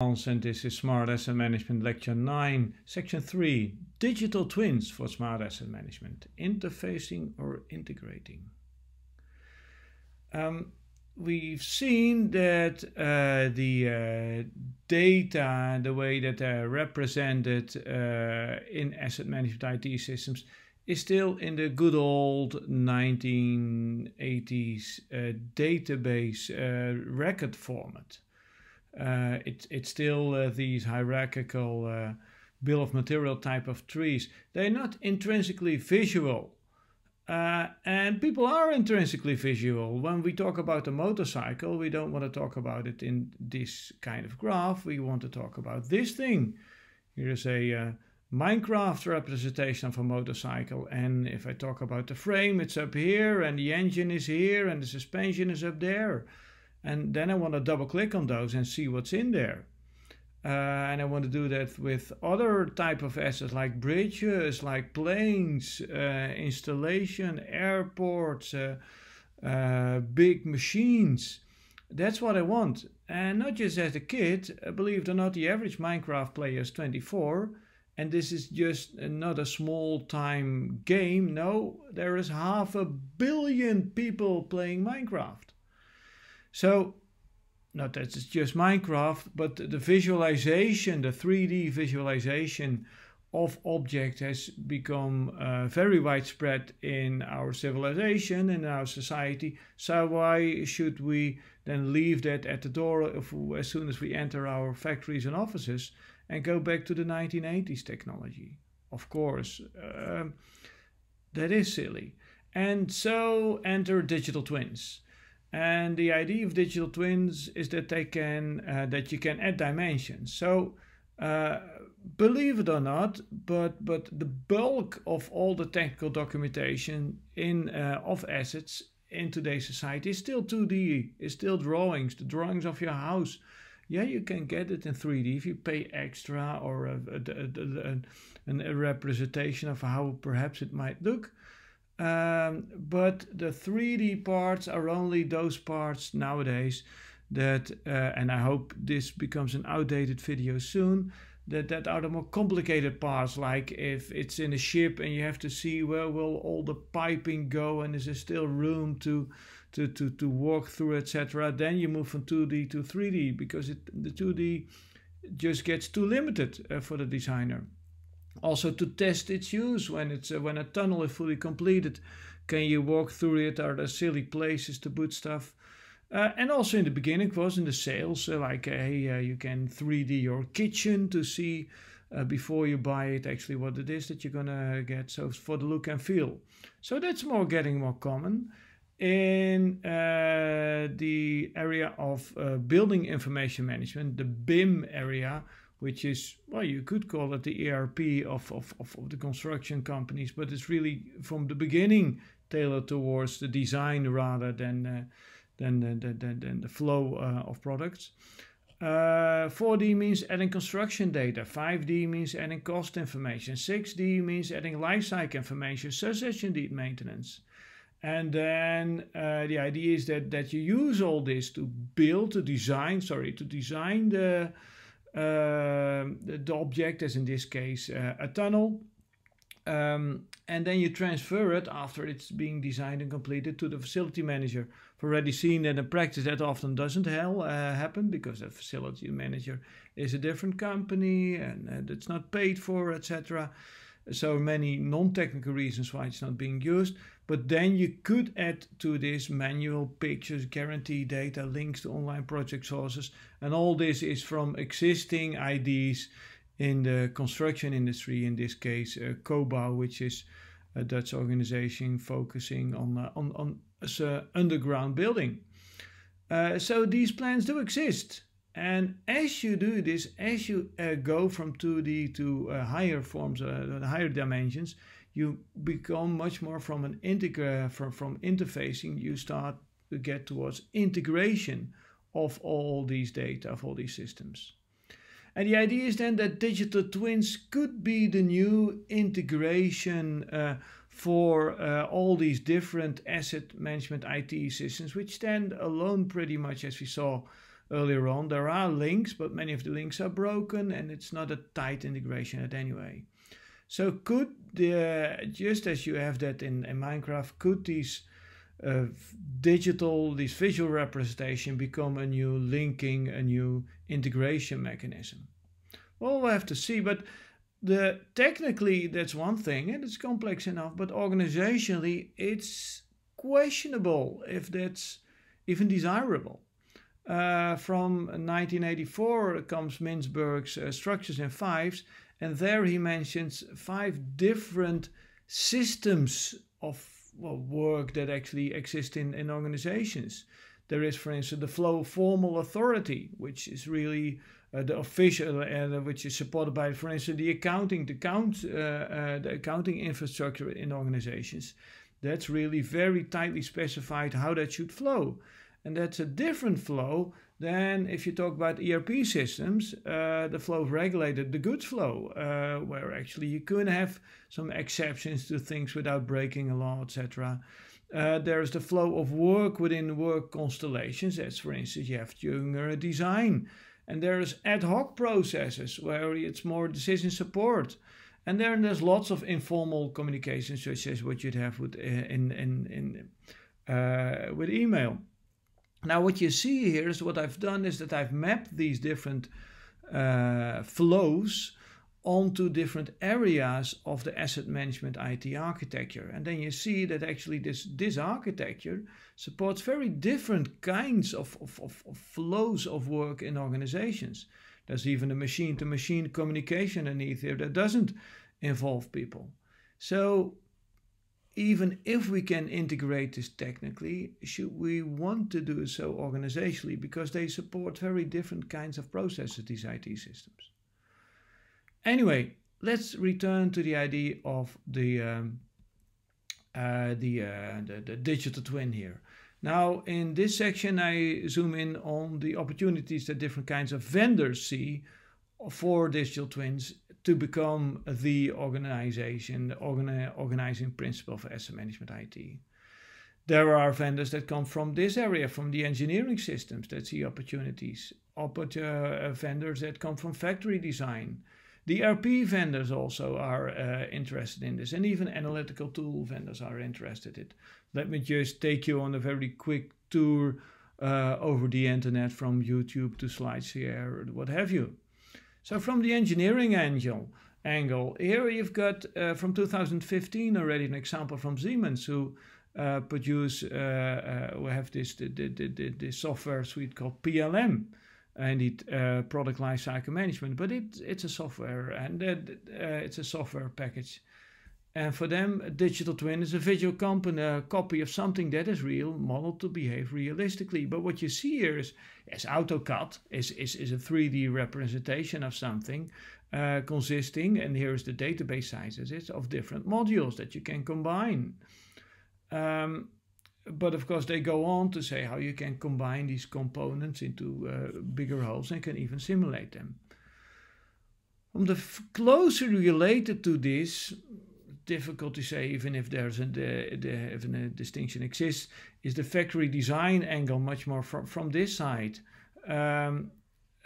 and this is Smart Asset Management Lecture 9, Section 3 Digital Twins for Smart Asset Management Interfacing or Integrating. Um, we've seen that uh, the uh, data, the way that they're represented uh, in asset management IT systems, is still in the good old 1980s uh, database uh, record format. Uh, it, it's still uh, these hierarchical uh, bill of material type of trees. They're not intrinsically visual. Uh, and people are intrinsically visual. When we talk about a motorcycle, we don't want to talk about it in this kind of graph. We want to talk about this thing. Here is a uh, Minecraft representation of a motorcycle. And if I talk about the frame, it's up here, and the engine is here, and the suspension is up there. And then I want to double click on those and see what's in there. Uh, and I want to do that with other type of assets like bridges, like planes, uh, installation, airports, uh, uh big machines. That's what I want. And not just as a kid, uh, believe it or not, the average Minecraft player is 24. And this is just not a small time game. No, there is half a billion people playing Minecraft. So, not that it's just Minecraft, but the visualization, the 3D visualization of object has become uh, very widespread in our civilization and our society. So why should we then leave that at the door of, as soon as we enter our factories and offices and go back to the 1980s technology? Of course, uh, that is silly. And so enter digital twins. And the idea of digital twins is that they can uh, that you can add dimensions. So uh, believe it or not, but but the bulk of all the technical documentation in uh, of assets in today's society is still 2D, is still drawings, the drawings of your house. Yeah, you can get it in 3D if you pay extra or a, a, a, a representation of how perhaps it might look. Um, but the 3D parts are only those parts nowadays that, uh, and I hope this becomes an outdated video soon, that, that are the more complicated parts. Like if it's in a ship and you have to see where will all the piping go and is there still room to to, to, to walk through, etc. Then you move from 2D to 3D because it, the 2D just gets too limited uh, for the designer. Also to test its use when it's uh, when a tunnel is fully completed, can you walk through it? Are there silly places to put stuff? Uh, and also in the beginning was in the sales uh, like uh, hey uh, you can 3D your kitchen to see uh, before you buy it actually what it is that you're gonna get. So for the look and feel, so that's more getting more common in uh, the area of uh, building information management, the BIM area, which is, well, you could call it the ERP of, of, of, of the construction companies, but it's really from the beginning tailored towards the design rather than, uh, than, the, than, than the flow uh, of products. Uh, 4D means adding construction data, 5D means adding cost information, 6D means adding lifecycle information, such as indeed maintenance. And then uh, the idea is that, that you use all this to build, to design, sorry, to design the, um, the, object, as in this case uh, a tunnel, um, and then you transfer it after it's being designed and completed to the facility manager. I've already seen that in practice that often doesn't hell, uh, happen because the facility manager is a different company and uh, it's not paid for, etc so many non-technical reasons why it's not being used. But then you could add to this manual pictures, guarantee data, links to online project sources. And all this is from existing IDs in the construction industry, in this case, uh, which is a Dutch organization focusing on, uh, on, on uh, underground building. Uh, so these plans do exist. And as you do this, as you uh, go from 2D to uh, higher forms, uh, higher dimensions, you become much more from an integra uh, from, from interfacing, you start to get towards integration of all these data, of all these systems. And the idea is then that digital twins could be the new integration uh, for uh, all these different asset management IT systems, which stand alone pretty much as we saw earlier on. There are links, but many of the links are broken and it's not a tight integration at any way. So could the, just as you have that in, in Minecraft, could these uh, digital, these visual representation become a new linking, a new integration mechanism? Well, we'll have to see, but the technically that's one thing and it's complex enough, but organizationally it's questionable if that's even desirable. Uh, from 1984 comes Mintzberg's uh, Structures in Fives, and there he mentions five different systems of well, work that actually exist in, in organizations. There is, for instance, the flow of formal authority, which is really uh, the official, uh, which is supported by, for instance, the accounting, the count, uh, uh, the accounting infrastructure in organizations. That's really very tightly specified how that should flow. And that's a different flow than if you talk about ERP systems, uh, the flow of regulated, the goods flow, uh, where actually you could have some exceptions to things without breaking a law, etc. Uh, there's the flow of work within work constellations. as for instance, you have during a design. And there's ad hoc processes where it's more decision support. And then there's lots of informal communication, such as what you'd have with uh, in in in uh, with email. Now what you see here is what I've done is that I've mapped these different uh, flows onto different areas of the asset management IT architecture. And then you see that actually this, this architecture supports very different kinds of, of, of, of flows of work in organizations. There's even a machine to machine communication in Ether that doesn't involve people. So even if we can integrate this technically, should we want to do so organizationally because they support very different kinds of processes, these IT systems. Anyway, let's return to the idea of the, um, uh, the, uh, the, the, digital twin here. Now, in this section, I zoom in on the opportunities that different kinds of vendors see for digital twins to become the organization, the organizing principle for asset management IT. There are vendors that come from this area, from the engineering systems that see opportunities, Oppor- uh, vendors that come from factory design. The RP vendors also are uh, interested in this, and even analytical tool vendors are interested in it. Let me just take you on a very quick tour uh, over the internet from YouTube to SlideShare, what have you. So from the engineering angle, angle here you've got uh, from 2015 already an example from Siemens who uh, produce uh, uh we have this the, the, the, the, software suite called PLM and it uh, product lifecycle management, but it, it's a software and uh, it's a software package and for them, a digital twin is a visual company, a copy of something that is real, modeled to behave realistically. But what you see here is, is AutoCAD is, is, is a 3D representation of something uh, consisting, and here is the database sizes of different modules that you can combine. Um, but of course, they go on to say how you can combine these components into uh, bigger wholes and can even simulate them. From the closely related to this difficult to say, even if there's a, the, the, a distinction exists, is the factory design angle much more from, from this side. Um,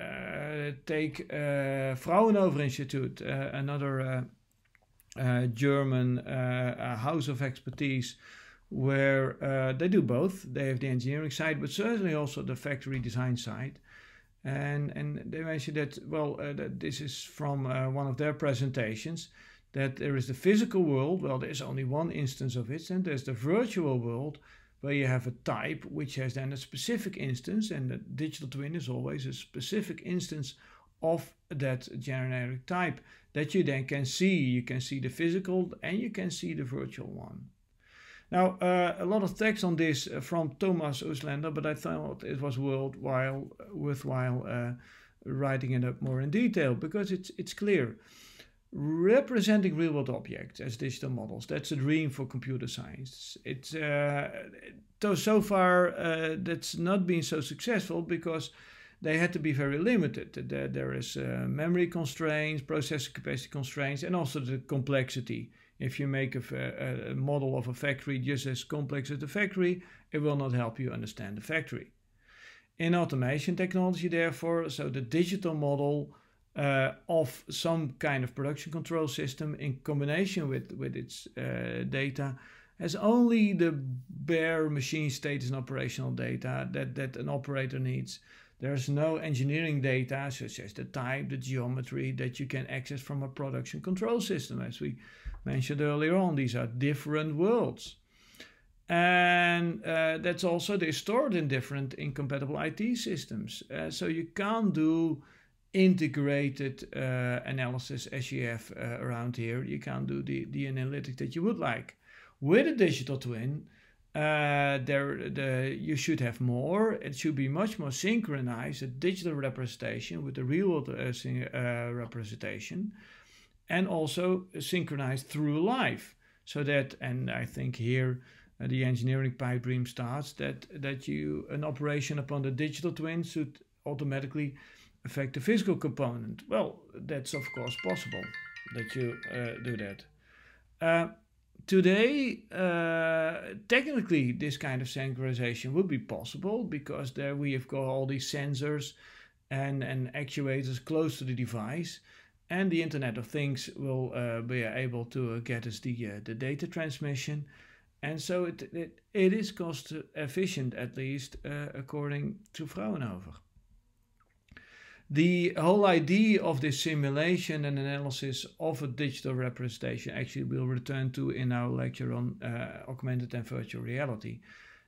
uh, take uh, fraunhofer Institute, uh, another uh, uh German uh, house of expertise, where uh, they do both. They have the engineering side, but certainly also the factory design side. And, and they mentioned that, well, that this is from one of their presentations that there is the physical world, well, there's only one instance of it, and there's the virtual world where you have a type which has then a specific instance, and the digital twin is always a specific instance of that generic type that you then can see. You can see the physical and you can see the virtual one. Now, uh, a lot of text on this uh, from Thomas Uslander, but I thought it was worthwhile, worthwhile uh, writing it up more in detail because it's, it's clear representing real world objects as digital models. That's a dream for computer science. It's uh, so, far uh, that's not been so successful because they had to be very limited. There, there is uh, memory constraints, processor capacity constraints, and also the complexity. If you make a, a model of a factory just as complex as the factory, it will not help you understand the factory. In automation technology, therefore, so the digital model uh, of some kind of production control system in combination with, with its uh, data has only the bare machine status and operational data that, that an operator needs. There's no engineering data such as the type, the geometry that you can access from a production control system. As we mentioned earlier on, these are different worlds. And uh, that's also, they're stored in different incompatible IT systems. Uh, so you can't do integrated uh, analysis as you have uh, around here. You can't do the, the analytic that you would like. With a digital twin, uh, there the, you should have more. It should be much more synchronized, a digital representation with the real world uh, uh, representation, and also synchronized through life. So that, and I think here, uh, the engineering pipe dream starts that that you an operation upon the digital twin should automatically affect the physical component? Well, that's of course possible that you uh, do that. Uh, today, uh, technically, this kind of synchronization would be possible because there we have got all these sensors and, and actuators close to the device. And the Internet of Things will uh, be able to uh, get us the, uh, the data transmission. And so it, it, it is cost efficient, at least according to Fraunhofer the whole idea of this simulation and analysis of a digital representation actually we'll return to in our lecture on uh, augmented and virtual reality.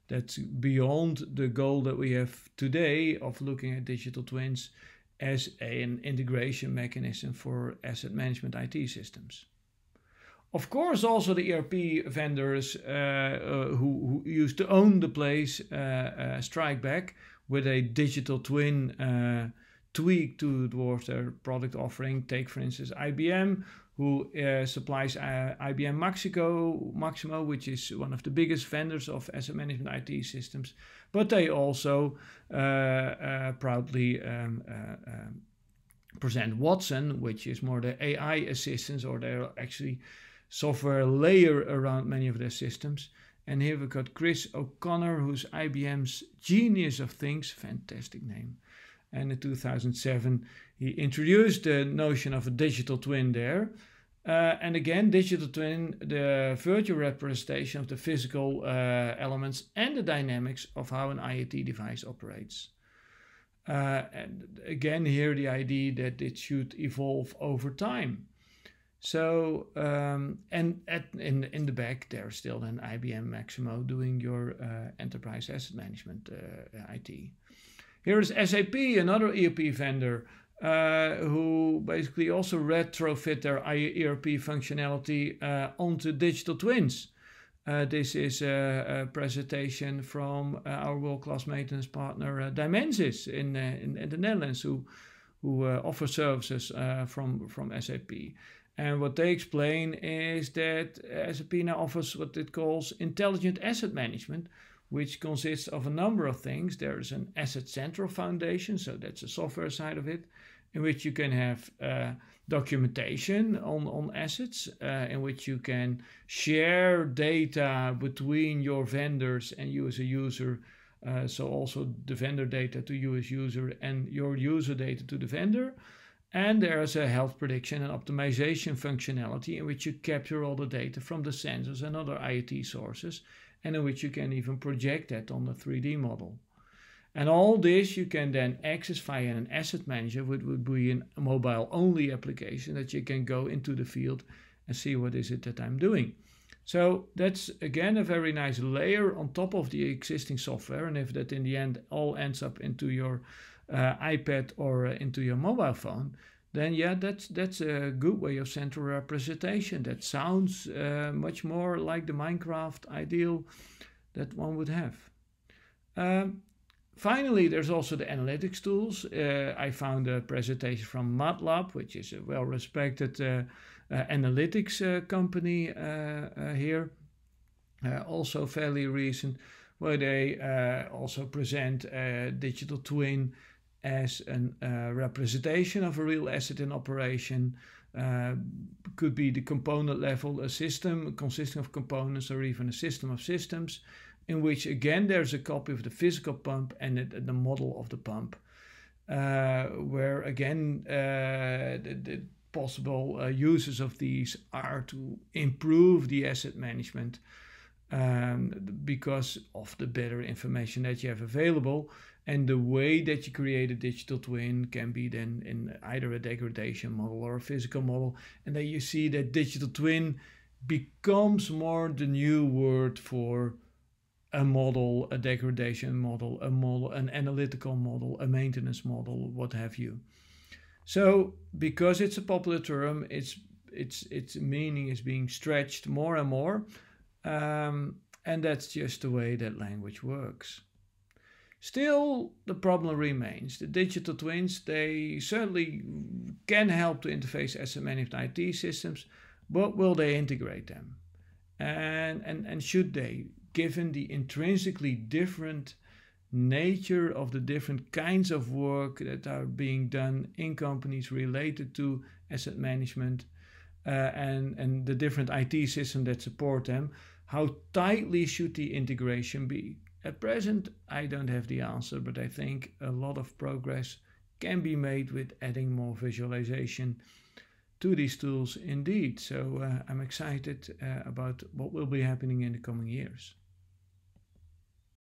That's beyond the goal that we have today of looking at digital twins as a, an integration mechanism for asset management IT systems. Of course, also the ERP vendors uh, uh, who, who, used to own the place uh, uh, strike back with a digital twin uh, tweak to dwarf their product offering. Take, for instance, IBM, who uh, supplies uh, IBM Mexico, Maximo, which is one of the biggest vendors of asset management IT systems. But they also uh, uh proudly um, uh, um, present Watson, which is more the AI assistance, or their actually software layer around many of their systems. And here we've got Chris O'Connor, who's IBM's genius of things, fantastic name and in 2007, he introduced the notion of a digital twin there. Uh, and again, digital twin, the virtual representation of the physical uh, elements and the dynamics of how an IoT device operates. Uh, and again, here the idea that it should evolve over time. So, um, and at, in, in the back, there's still an IBM Maximo doing your uh, enterprise asset management uh, IT. Here is SAP, another ERP vendor, uh, who basically also retrofit their ERP functionality uh, onto digital twins. Uh, this is a, a presentation from uh, our world-class maintenance partner uh, Dimensis in, uh, in, in the Netherlands, who who offer services from from SAP. And what they explain is that SAP now offers what it calls intelligent asset management, which consists of a number of things. There is an Asset Central Foundation, so that's the software side of it, in which you can have uh, documentation on, on assets, uh, in which you can share data between your vendors and you as a user. Uh, so also the vendor data to you as user and your user data to the vendor. And there is a health prediction and optimization functionality in which you capture all the data from the sensors and other IoT sources, and in which you can even project that on the 3D model. And all this you can then access via an asset manager, which would be a mobile only application that you can go into the field and see what is it that I'm doing. So that's again a very nice layer on top of the existing software. And if that in the end all ends up into your uh, iPad or uh, into your mobile phone, then yeah, that's that's a good way of central representation. That sounds uh, much more like the Minecraft ideal that one would have. Um, finally, there's also the analytics tools. Uh, I found a presentation from MATLAB, which is a well-respected uh, uh, analytics uh, company here, also fairly recent, where they also present a digital twin as a uh, representation of a real asset in operation. Uh, could be the component level, a system consisting of components, or even a system of systems, in which again there's a copy of the physical pump and the model of the pump, uh, where again uh, the, the, possible uh, uses of these are to improve the asset management um, because of the better information that you have available. And the way that you create a digital twin can be then in either a degradation model or a physical model. And then you see that digital twin becomes more the new word for a model, a degradation model, a model, an analytical model, a maintenance model, what have you. So because it's a popular term, it's it's its meaning is being stretched more and more. Um, and that's just the way that language works. Still, the problem remains. The digital twins, they certainly can help to interface SMN and IT systems, but will they integrate them? And, and, and should they, given the intrinsically different nature of the different kinds of work that are being done in companies related to asset management uh, and, and the different IT systems that support them, how tightly should the integration be? At present, I don't have the answer, but I think a lot of progress can be made with adding more visualization to these tools indeed. So uh, I'm excited uh, about what will be happening in the coming years.